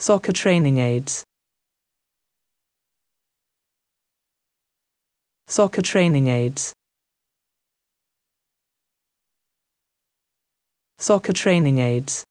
Soccer training aids. Soccer training aids. Soccer training aids.